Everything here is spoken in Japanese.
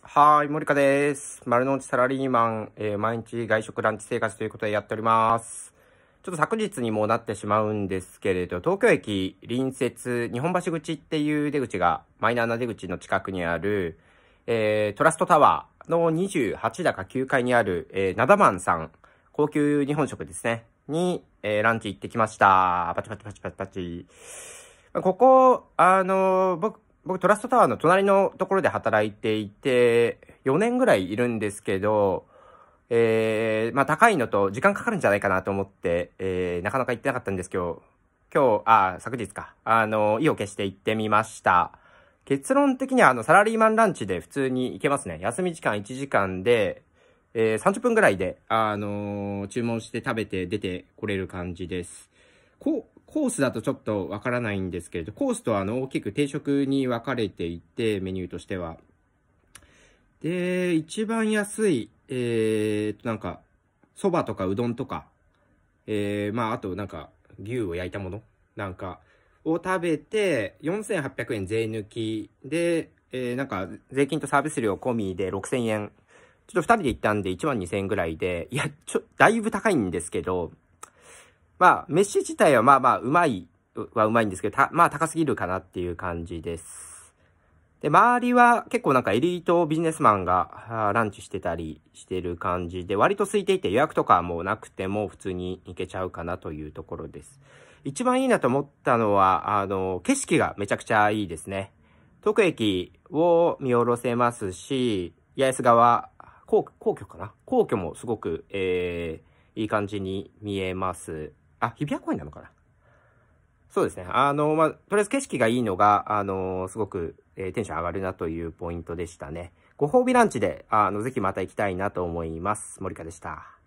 はい、森香です。丸の内サラリーマン、えー、毎日外食ランチ生活ということでやっております。ちょっと昨日にもなってしまうんですけれど、東京駅隣接、日本橋口っていう出口が、マイナーな出口の近くにある、えー、トラストタワーの28だか9階にある、えー、ナダマンさん、高級日本食ですね、に、えー、ランチ行ってきました。パチパチパチパチパチ。ここ、あのー、僕、僕トラストタワーの隣のところで働いていて、4年ぐらいいるんですけど、えー、まあ高いのと時間かかるんじゃないかなと思って、えー、なかなか行ってなかったんですけど、今日、あ、昨日か、あの、意を決して行ってみました。結論的にはあの、サラリーマンランチで普通に行けますね。休み時間1時間で、えー、30分ぐらいで、あのー、注文して食べて出てこれる感じです。こう、コースだとちょっとわからないんですけれど、コースとあの大きく定食に分かれていて、メニューとしては。で、一番安い、えー、と、なんか、蕎麦とかうどんとか、えー、まあ、あとなんか、牛を焼いたものなんか、を食べて、4800円税抜きで、えー、なんか、税金とサービス料込みで6000円。ちょっと2人で行ったんで1万2000円ぐらいで、いや、ちょ、だいぶ高いんですけど、まあ、飯自体はまあまあ、うまいはうまいんですけど、まあ高すぎるかなっていう感じです。で、周りは結構なんかエリートビジネスマンがランチしてたりしてる感じで、割と空いていて予約とかもなくても普通に行けちゃうかなというところです。一番いいなと思ったのは、あの、景色がめちゃくちゃいいですね。東京駅を見下ろせますし、八重洲側、皇居かな皇居もすごく、えー、いい感じに見えます。あ、日比谷公園なのかなそうですね。あの、まあ、とりあえず景色がいいのが、あの、すごく、えー、テンション上がるなというポイントでしたね。ご褒美ランチで、あの、ぜひまた行きたいなと思います。森川でした。